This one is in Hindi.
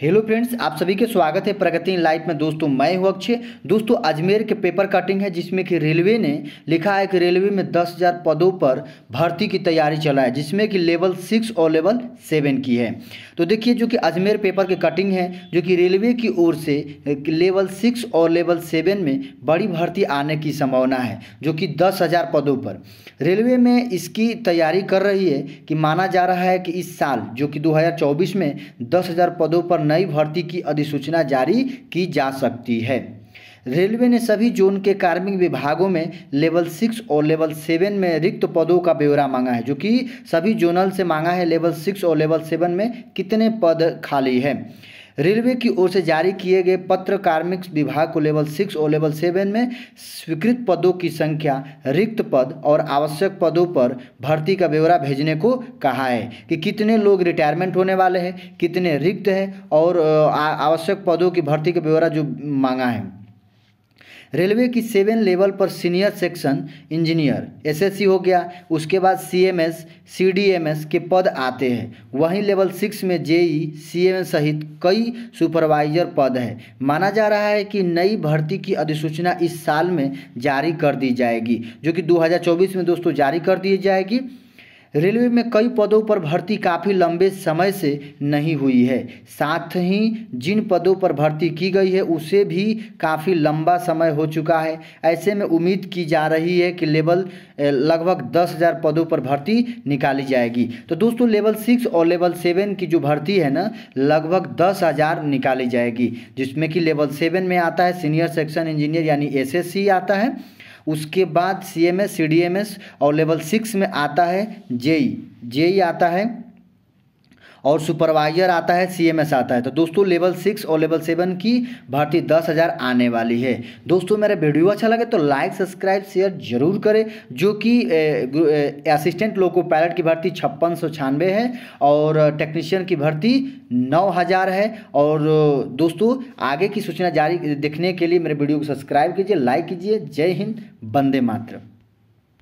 हेलो फ्रेंड्स आप सभी के स्वागत है प्रगति इन लाइफ में दोस्तों मैं हूँ अक्षय दोस्तों अजमेर के पेपर कटिंग है जिसमें कि रेलवे ने लिखा है कि रेलवे में 10,000 पदों पर भर्ती की तैयारी चला है जिसमें कि लेवल सिक्स और लेवल सेवन की है तो देखिए जो कि अजमेर पेपर की कटिंग है जो कि रेलवे की ओर से लेवल सिक्स और लेवल सेवन में बड़ी भर्ती आने की संभावना है जो कि दस पदों पर रेलवे में इसकी तैयारी कर रही है कि माना जा रहा है कि इस साल जो कि दो में दस पदों पर नई भर्ती की अधिसूचना जारी की जा सकती है रेलवे ने सभी जोन के कार्मिक विभागों में लेवल सिक्स और लेवल सेवन में रिक्त पदों का ब्यौरा मांगा है जो कि सभी जोनल से मांगा है लेवल सिक्स और लेवल सेवन में कितने पद खाली हैं रेलवे की ओर से जारी किए गए पत्र कार्मिक विभाग को लेवल सिक्स और लेवल सेवन में स्वीकृत पदों की संख्या रिक्त पद और आवश्यक पदों पर भर्ती का ब्यौरा भेजने को कहा है कि कितने लोग रिटायरमेंट होने वाले हैं कितने रिक्त हैं और आवश्यक पदों की भर्ती का ब्यौरा जो मांगा है रेलवे की सेवन लेवल पर सीनियर सेक्शन इंजीनियर एसएससी हो गया उसके बाद सीएमएस सीडीएमएस के पद आते हैं वहीं लेवल सिक्स में जेई सीएमएस सहित कई सुपरवाइजर पद हैं माना जा रहा है कि नई भर्ती की अधिसूचना इस साल में जारी कर दी जाएगी जो कि 2024 में दोस्तों जारी कर दी जाएगी रेलवे में कई पदों पर भर्ती काफ़ी लंबे समय से नहीं हुई है साथ ही जिन पदों पर भर्ती की गई है उसे भी काफ़ी लंबा समय हो चुका है ऐसे में उम्मीद की जा रही है कि लेवल लगभग दस हज़ार पदों पर भर्ती निकाली जाएगी तो दोस्तों लेवल सिक्स और लेवल सेवन की जो भर्ती है ना लगभग दस हज़ार निकाली जाएगी जिसमें कि लेवल सेवन में आता है सीनियर सेक्शन इंजीनियर यानी एस आता है उसके बाद C M S C D M S और लेवल सिक्स में आता है जेई जेई e. e आता है और सुपरवाइजर आता है सीएमएस आता है तो दोस्तों लेवल सिक्स और लेवल सेवन की भर्ती दस हज़ार आने वाली है दोस्तों मेरा वीडियो अच्छा लगे तो लाइक सब्सक्राइब शेयर जरूर करें जो कि असिस्टेंट लोको पायलट की भर्ती छप्पन सौ छियानवे है और टेक्नीशियन की भर्ती नौ हज़ार है और दोस्तों आगे की सूचना जारी देखने के लिए मेरे वीडियो को सब्सक्राइब कीजिए लाइक कीजिए जय हिंद बंदे मात्र